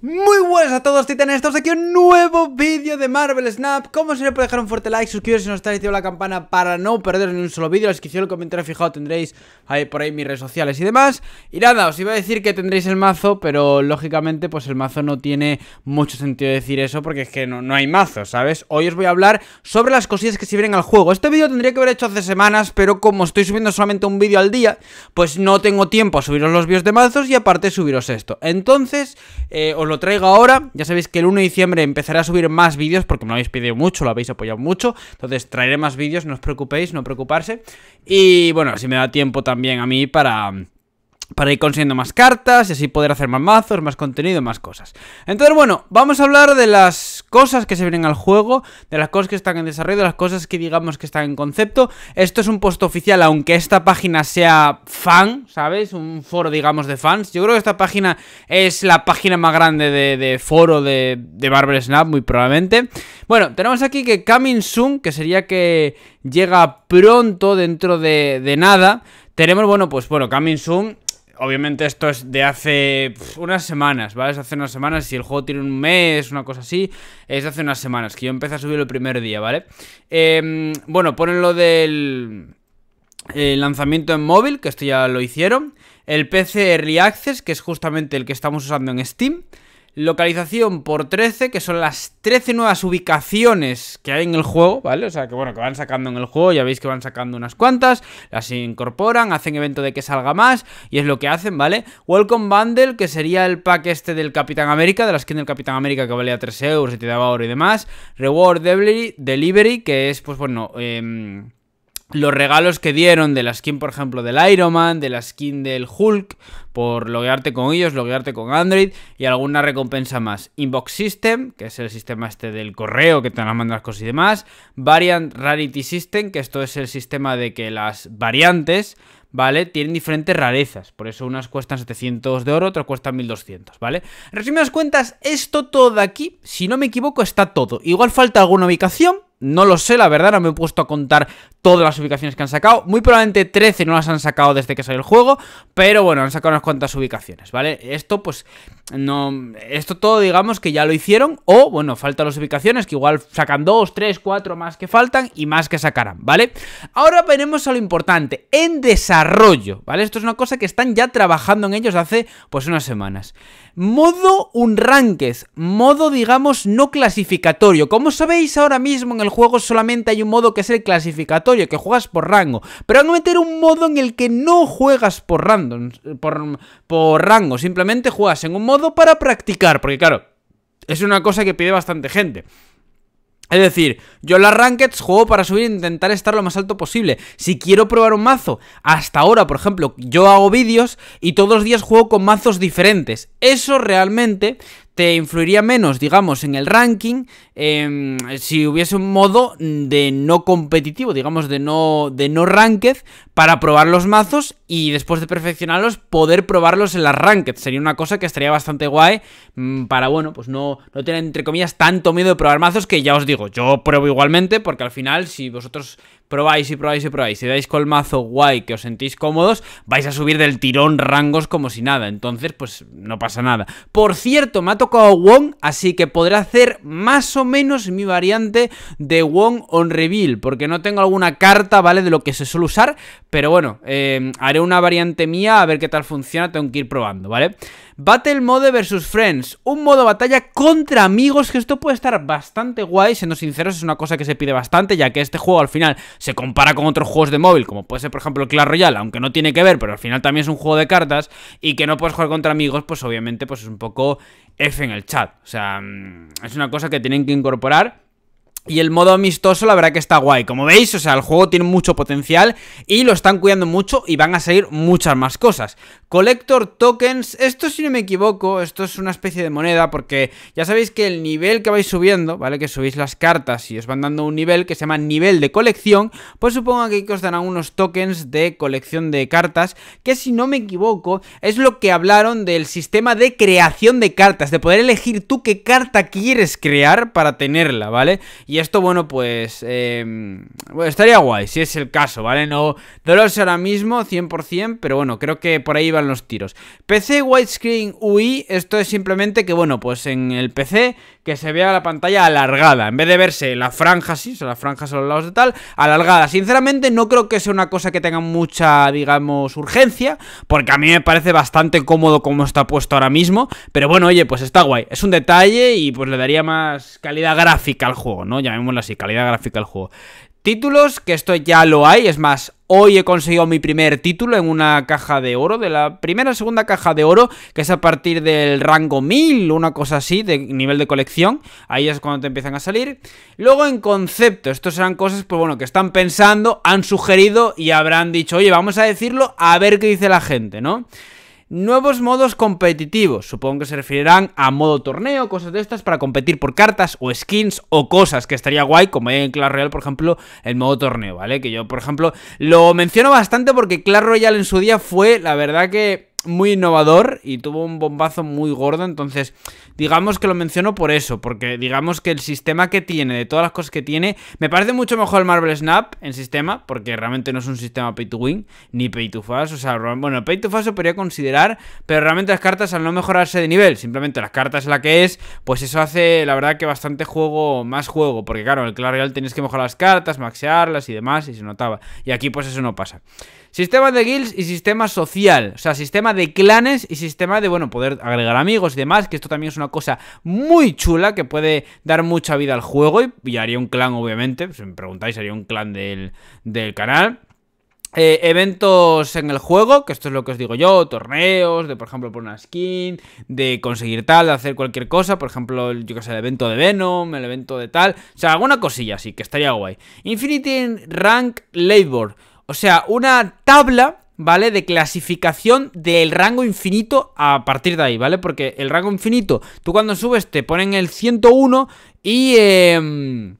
Muy buenas a todos titanes, estamos aquí en un nuevo vídeo de Marvel Snap Como siempre dejar un fuerte like, suscribiros si no estáis, activar la campana para no perderos ni un solo vídeo la descripción, el comentario fijado tendréis ahí por ahí mis redes sociales y demás Y nada, os iba a decir que tendréis el mazo, pero lógicamente pues el mazo no tiene mucho sentido decir eso Porque es que no, hay mazo, ¿sabes? Hoy os voy a hablar sobre las cosillas que se vienen al juego Este vídeo tendría que haber hecho hace semanas, pero como estoy subiendo solamente un vídeo al día Pues no tengo tiempo a subiros los vídeos de mazos y aparte subiros esto Entonces, eh, os lo traigo ahora. Ya sabéis que el 1 de diciembre empezaré a subir más vídeos porque me lo habéis pedido mucho, lo habéis apoyado mucho. Entonces traeré más vídeos, no os preocupéis, no preocuparse. Y bueno, si me da tiempo también a mí para para ir consiguiendo más cartas y así poder hacer más mazos, más contenido, más cosas. Entonces, bueno, vamos a hablar de las cosas que se vienen al juego, de las cosas que están en desarrollo, de las cosas que digamos que están en concepto. Esto es un post oficial, aunque esta página sea fan, ¿sabes? Un foro, digamos, de fans. Yo creo que esta página es la página más grande de, foro de, de Marvel Snap, muy probablemente. Bueno, tenemos aquí que Coming Soon, que sería que llega pronto dentro de, nada. Tenemos, bueno, pues bueno, Coming Soon obviamente esto es de hace unas semanas, ¿vale? Es hace unas semanas, si el juego tiene un mes, una cosa así, es hace unas semanas, que yo empecé a subir el primer día, ¿vale? Em, bueno, ponen lo del lanzamiento en móvil, que esto ya lo hicieron, el PC Reaccess, Access, que es justamente el que estamos usando en Steam, localización por 13, que son las 13 nuevas ubicaciones que hay en el juego, ¿vale? O sea, que bueno, que van sacando en el juego, ya veis que van sacando unas cuantas, las incorporan, hacen evento de que salga más, y es lo que hacen, ¿vale? Welcome Bundle, que sería el pack este del Capitán América, de la skin del Capitán América que valía 3 euros y te daba oro y demás. Reward Delivery, delivery que es, pues bueno, eh los regalos que dieron de la skin, por ejemplo, del Iron Man, de la skin del Hulk, por loguearte con ellos, loguearte con Android y alguna recompensa más. Inbox System, que es el sistema este del correo que te las cosas y demás. Variant Rarity System, que esto es el sistema de que las variantes, ¿vale? Tienen diferentes rarezas. Por eso unas cuestan 700 de oro, otras cuestan 1200, ¿vale? En resumidas cuentas, esto todo de aquí, si no me equivoco, está todo. Igual falta alguna ubicación, no lo sé, la verdad, no me he puesto a contar todas las ubicaciones que han sacado. Muy probablemente 13 no las han sacado desde que salió el juego, pero bueno, han sacado unas cuantas ubicaciones, ¿vale? Esto pues no... Esto todo digamos que ya lo hicieron o, bueno, faltan las ubicaciones que igual sacan 2, 3, 4 más que faltan y más que sacarán, ¿vale? Ahora veremos a lo importante, en desarrollo, ¿vale? Esto es una cosa que están ya trabajando en ellos hace pues unas semanas. Modo un modo digamos no clasificatorio. Como sabéis ahora mismo en el juego solamente hay un modo que es el clasificatorio que juegas por rango. Pero no meter un modo en el que no juegas por por rango, simplemente juegas en un modo para practicar, porque claro, es una cosa que pide bastante gente. Es decir, yo en las rankeds juego para subir e intentar estar lo más alto posible. Si quiero probar un mazo, hasta ahora, por ejemplo, yo hago vídeos y todos los días juego con mazos diferentes. Eso realmente te influiría menos, digamos, en el ranking em, si hubiese un modo de no competitivo, digamos, de no, de no ranked para probar los mazos y después de perfeccionarlos poder probarlos en las ranked. Sería una cosa que estaría bastante guay mm, para, bueno, pues no, no tener, entre comillas, tanto miedo de probar mazos que ya os digo, yo pruebo igualmente porque al final si vosotros probáis y probáis y probáis si dais colmazo guay que os sentís cómodos, vais a subir del tirón rangos como si nada. Entonces, pues no pasa nada. Por cierto, me ha tocado Wong, así que podré hacer más o menos mi variante de Wong on Reveal, porque no tengo alguna carta, ¿vale? De lo que se suele usar, pero bueno, eh, haré una variante mía a ver qué tal funciona, tengo que ir probando, ¿vale? Battle Mode versus Friends, un modo batalla contra amigos, que esto puede estar bastante guay, siendo sinceros, es una cosa que se pide bastante, ya que este juego al final se compara con otros juegos de móvil, como puede ser por ejemplo el Clash Royale, aunque no tiene que ver, pero al final también es un juego de cartas y que no puedes jugar contra amigos, pues obviamente pues es un poco F en el chat. O sea, mm, es una cosa que tienen que incorporar y el modo amistoso, la verdad que está guay. Como veis, o sea, el juego tiene mucho potencial y lo están cuidando mucho y van a salir muchas más cosas. Collector tokens, esto si no me equivoco, esto es una especie de moneda porque ya sabéis que el nivel que vais subiendo, ¿vale? Que subís las cartas y os van dando un nivel que se llama nivel de colección, pues supongo que aquí os darán unos tokens de colección de cartas, que si no me equivoco, es lo que hablaron del sistema de creación de cartas, de poder elegir tú qué carta quieres crear para tenerla, ¿vale? Y y esto, bueno, pues, em, estaría guay, si es el caso, ¿vale? No Dolores ahora mismo, 100%, pero bueno, creo que por ahí van los tiros. PC Widescreen UI, esto es simplemente que, bueno, pues en el PC que se vea la pantalla alargada. En vez de verse la franja así, o las franjas a los lados de tal, alargada. Sinceramente, no creo que sea una cosa que tenga mucha, digamos, urgencia, porque a mí me parece bastante cómodo como está puesto ahora mismo. Pero bueno, oye, pues está guay. Es un detalle y pues le daría más calidad gráfica al juego, ¿no? Llamémoslo así, calidad gráfica al juego. Títulos, que esto ya lo hay, es más, hoy he conseguido mi primer título en una caja de oro, de la primera segunda caja de oro, que es a partir del rango 1000, una cosa así, de nivel de colección, ahí es cuando te empiezan a salir. Luego en concepto, estos serán cosas, pues bueno, que están pensando, han sugerido y habrán dicho, oye, vamos a decirlo, a ver qué dice la gente, ¿no? Nuevos modos competitivos, supongo que se referirán a modo torneo, cosas de estas para competir por cartas o skins o cosas que estaría guay, como en Clash Royale, por ejemplo, el modo torneo, ¿vale? Que yo, por ejemplo, lo menciono bastante porque Clash Royale en su día fue, la verdad que muy innovador y tuvo un bombazo muy gordo. Entonces, digamos que lo menciono por eso, porque digamos que el sistema que tiene, de todas las cosas que tiene, me parece mucho mejor el Marvel Snap en sistema, porque realmente no es un sistema pay to win ni pay to fast. O sea, bueno, pay to fast se podría considerar, pero realmente las cartas al no mejorarse de nivel, simplemente las cartas la que es, pues eso hace la verdad que bastante juego, más juego, porque claro, en el Clash Real tienes que mejorar las cartas, maxearlas y demás, y se notaba. Y aquí, pues eso no pasa. Sistema de guilds y sistema social, o sea, sistema de clanes y sistema de, bueno, poder agregar amigos y demás, que esto también es una cosa muy chula que puede dar mucha vida al juego y, haría un clan, obviamente, si me preguntáis, haría un clan del, del canal. Eh, eventos en el juego, que esto es lo que os digo yo, torneos, de por ejemplo por una skin, de conseguir tal, de hacer cualquier cosa, por ejemplo, yo que sé, el evento de Venom, el evento de tal, o sea, alguna cosilla así, que estaría guay. Infinity Rank Labor, o sea, una tabla ¿vale? De clasificación del rango infinito a partir de ahí, ¿vale? Porque el rango infinito, tú cuando subes te ponen el 101 y em,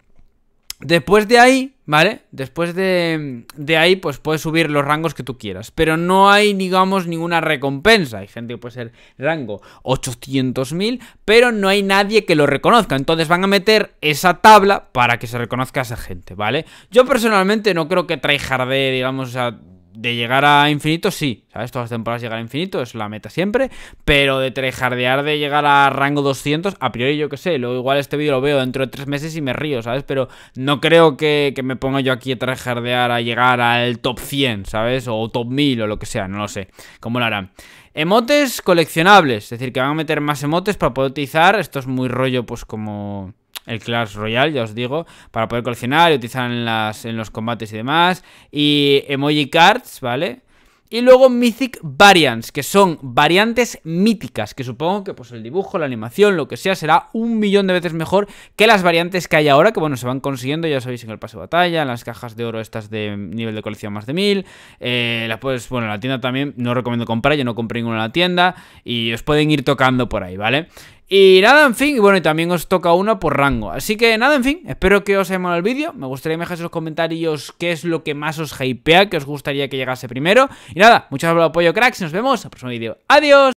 después de ahí, ¿vale? Después de, de, ahí, pues puedes subir los rangos que tú quieras. Pero no hay, digamos, ninguna recompensa. Hay gente que puede ser rango 800.000, pero no hay nadie que lo reconozca. Entonces van a meter esa tabla para que se reconozca a esa gente, ¿vale? Yo personalmente no creo que jardín digamos, o de llegar a infinito, sí, ¿sabes? Todas las temporadas llegar a infinito es la meta siempre, pero de trejardear de llegar a rango 200, a priori yo qué sé, luego igual este vídeo lo veo dentro de tres meses y me río, ¿sabes? Pero no creo que, que me ponga yo aquí a trejardear a llegar al top 100, ¿sabes? O top 1000 o lo que sea, no lo sé, cómo lo harán. Emotes coleccionables, es decir, que van a meter más emotes para poder utilizar, esto es muy rollo pues como el Clash Royale, ya os digo, para poder coleccionar y utilizar en, las, en los combates y demás. Y emoji cards, ¿vale? Y luego Mythic Variants, que son variantes míticas, que supongo que pues el dibujo, la animación, lo que sea, será un millón de veces mejor que las variantes que hay ahora, que bueno, se van consiguiendo, ya sabéis, en el paso de batalla, en las cajas de oro estas de nivel de colección más de 1000. eh, puedes, bueno, la tienda también, no recomiendo comprar, yo no compré ninguna en la tienda, y os pueden ir tocando por ahí, ¿vale? Y nada, en fin, y bueno, y también os toca uno por rango. Así que nada, en fin, espero que os haya molado el vídeo. Me gustaría que me dejáis en los comentarios qué es lo que más os hypea, que os gustaría que llegase primero. Y nada, muchas gracias por el apoyo, cracks. Nos vemos en el próximo vídeo. ¡Adiós!